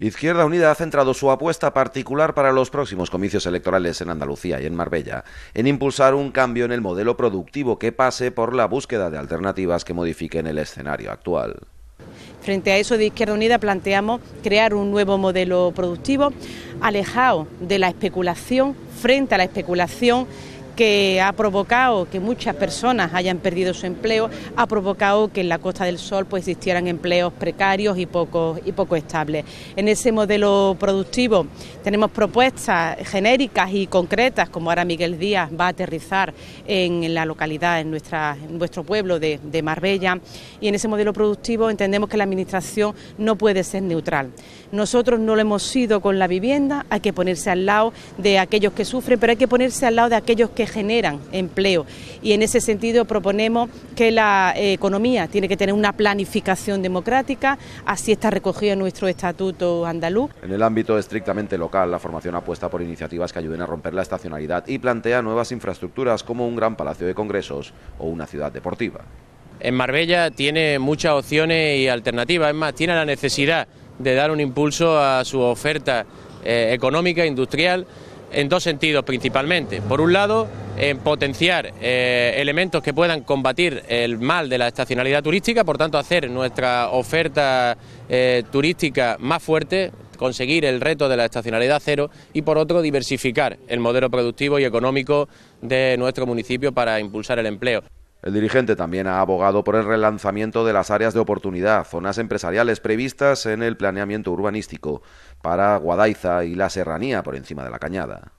Izquierda Unida ha centrado su apuesta particular para los próximos comicios electorales en Andalucía y en Marbella en impulsar un cambio en el modelo productivo que pase por la búsqueda de alternativas que modifiquen el escenario actual. Frente a eso de Izquierda Unida planteamos crear un nuevo modelo productivo alejado de la especulación, frente a la especulación que ha provocado que muchas personas hayan perdido su empleo, ha provocado que en la Costa del Sol pues existieran empleos precarios y poco, y poco estables. En ese modelo productivo tenemos propuestas genéricas y concretas, como ahora Miguel Díaz va a aterrizar en la localidad, en, nuestra, en nuestro pueblo de, de Marbella, y en ese modelo productivo entendemos que la Administración no puede ser neutral. Nosotros no lo hemos sido con la vivienda, hay que ponerse al lado de aquellos que sufren, pero hay que ponerse al lado de aquellos que generan empleo. Y en ese sentido proponemos que la eh, economía tiene que tener una planificación democrática, así está recogido en nuestro estatuto andaluz. En el ámbito estrictamente local, la formación apuesta por iniciativas que ayuden a romper la estacionalidad y plantea nuevas infraestructuras como un gran palacio de congresos o una ciudad deportiva. En Marbella tiene muchas opciones y alternativas, es más, tiene la necesidad de dar un impulso a su oferta eh, económica, industrial en dos sentidos principalmente. Por un lado, en potenciar eh, elementos que puedan combatir el mal de la estacionalidad turística, por tanto hacer nuestra oferta eh, turística más fuerte, conseguir el reto de la estacionalidad cero y por otro diversificar el modelo productivo y económico de nuestro municipio para impulsar el empleo. El dirigente también ha abogado por el relanzamiento de las áreas de oportunidad, zonas empresariales previstas en el planeamiento urbanístico para Guadaiza y la Serranía por encima de la Cañada.